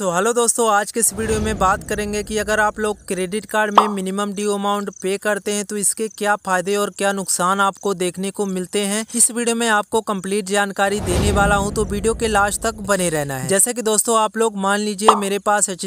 सो so, hello दोस्तों आज के इस वीडियो में बात करेंगे कि अगर आप लोग क्रेडिट कार्ड में मिनिमम ड्यू अमाउंट पे करते हैं तो इसके क्या फ़ायदे और क्या नुकसान आपको देखने को मिलते हैं इस वीडियो में आपको कंप्लीट जानकारी देने वाला हूं तो वीडियो के लास्ट तक बने रहना है जैसे कि दोस्तों आप लोग मान लीजिए मेरे पास एच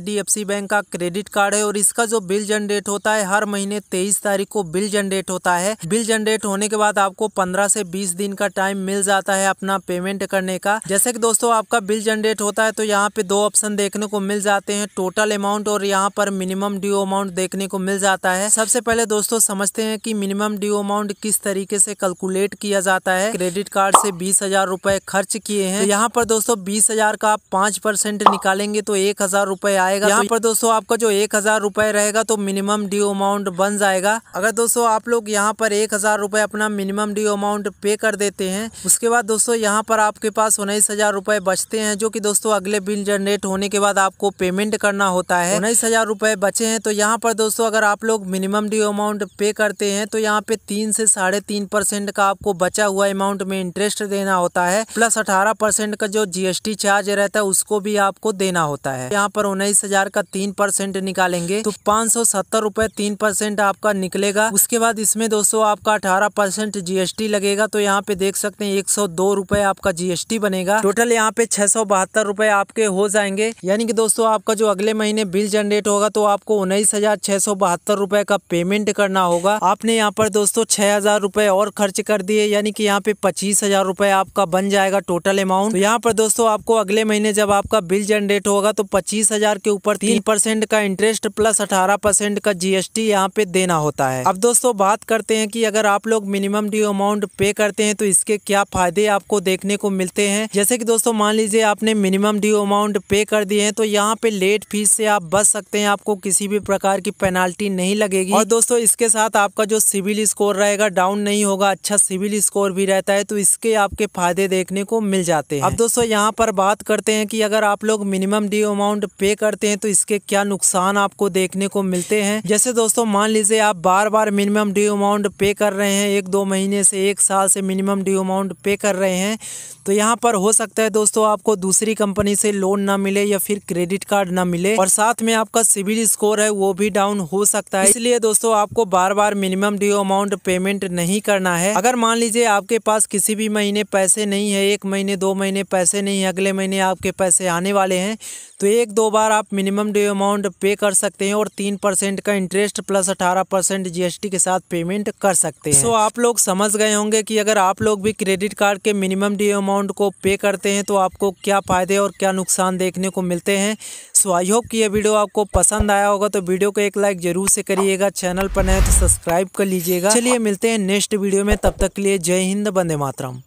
बैंक का क्रेडिट कार्ड है और इसका जो बिल जनरेट होता है हर महीने तेईस तारीख को बिल जनरेट होता है बिल जनरेट होने के बाद आपको पंद्रह से बीस दिन का टाइम मिल जाता है अपना पेमेंट करने का जैसे की दोस्तों आपका बिल जनरेट होता है तो यहाँ पे दो ऑप्शन देखने देखने को मिल जाते हैं टोटल अमाउंट और यहाँ पर मिनिमम ड्यू अमाउंट देखने को मिल जाता है सबसे पहले दोस्तों समझते हैं कि मिनिमम ड्यू अमाउंट किस तरीके से कैलकुलेट किया जाता है क्रेडिट कार्ड से बीस हजार रूपए खर्च किए हैं तो यहाँ पर दोस्तों बीस हजार का आप परसेंट निकालेंगे तो एक हजार रूपए आएगा यहाँ पर दोस्तों आपका जो एक हजार रूपए रहेगा तो मिनिमम ड्यू अमाउंट बन जाएगा अगर दोस्तों आप लोग यहाँ पर एक हजार रूपए अपना मिनिमम ड्यू अमाउंट पे कर देते हैं उसके बाद दोस्तों यहाँ पर आपके पास उन्नीस हजार रूपए बचते हैं जो की दोस्तों अगले बिल जनरेट होने के बाद आपको पेमेंट करना होता है उन्नीस हज़ार रुपए बचे हैं तो यहाँ पर दोस्तों अगर आप लोग मिनिमम ड्यू अमाउंट पे करते हैं तो यहाँ पे तीन से साढ़े तीन परसेंट का आपको बचा हुआ अमाउंट में इंटरेस्ट देना होता है प्लस अठारह परसेंट का जो जीएसटी चार्ज रहता है उसको भी आपको देना होता है यहाँ पर उन्नीस हजार का तीन परसेंट निकालेंगे तो पाँच सौ सत्तर रुपए तीन परसेंट आपका निकलेगा उसके बाद इसमें दोस्तों आपका अठारह परसेंट जीएसटी लगेगा तो यहाँ पे देख सकते हैं एक सौ दो रुपए आपका जीएसटी बनेगा टोटल यहाँ पे छह सौ बहत्तर रुपए आपके हो जाएंगे यानी कि दोस्तों आपका जो अगले महीने बिल जनरेट होगा तो आपको उन्नीस हजार छह सौ बहत्तर रूपए का पेमेंट करना होगा आपने यहाँ पर दोस्तों छह हजार रूपए और खर्च कर दिए यानी कि यहाँ पे पच्चीस हजार रूपए आपका बन जाएगा टोटल अमाउंट तो यहाँ पर दोस्तों आपको अगले महीने जब आपका बिल जनरेट होगा तो पच्चीस हजार के ऊपर तीन परसेंट का इंटरेस्ट प्लस अठारह परसेंट का जीएसटी यहाँ पे देना होता है अब दोस्तों बात करते हैं की अगर आप लोग मिनिमम ड्यू अमाउंट पे करते हैं तो इसके क्या फायदे आपको देखने को मिलते हैं जैसे की दोस्तों मान लीजिए आपने मिनिमम ड्यू अमाउंट पे कर दिए हैं तो यहाँ पे लेट फीस से आप बच सकते हैं आपको किसी भी प्रकार की पेनाल्टी नहीं लगेगी और दोस्तों इसके साथ आपका जो सिविल स्कोर रहेगा डाउन नहीं होगा अच्छा सिविल स्कोर भी रहता है तो इसके आपके फायदे देखने को मिल जाते हैं अब दोस्तों यहाँ पर बात करते हैं कि अगर आप लोग मिनिमम ड्यू अमाउंट पे करते हैं तो इसके क्या नुकसान आपको देखने को मिलते हैं जैसे दोस्तों मान लीजिए आप बार बार मिनिमम ड्यू अमाउंट पे कर रहे हैं एक दो महीने से एक साल से मिनिमम ड्यू अमाउंट पे कर रहे हैं तो यहाँ पर हो सकता है दोस्तों आपको दूसरी कंपनी से लोन ना मिले या फिर फिर क्रेडिट कार्ड ना मिले और साथ में आपका सिविल स्कोर है वो भी डाउन हो सकता है इसलिए दोस्तों आपको बार बार मिनिमम ड्यू अमाउंट पेमेंट नहीं करना है अगर मान लीजिए आपके पास किसी भी महीने पैसे नहीं है एक महीने दो महीने पैसे नहीं है अगले महीने आपके पैसे आने वाले हैं तो एक दो बार आप मिनिमम ड्यू अमाउंट पे कर सकते हैं और तीन परसेंट का इंटरेस्ट प्लस अठारह परसेंट जीएसटी के साथ पेमेंट कर सकते हैं सो so, आप लोग समझ गए होंगे कि अगर आप लोग भी क्रेडिट कार्ड के मिनिमम ड्यू अमाउंट को पे करते हैं तो आपको क्या फ़ायदे और क्या नुकसान देखने को मिलते मिलते हैं सो आई होप कि यह वीडियो आपको पसंद आया होगा तो वीडियो को एक लाइक जरूर से करिएगा चैनल पर नए तो सब्सक्राइब कर लीजिएगा चलिए मिलते हैं नेक्स्ट वीडियो में तब तक के लिए जय हिंद बंदे मातरम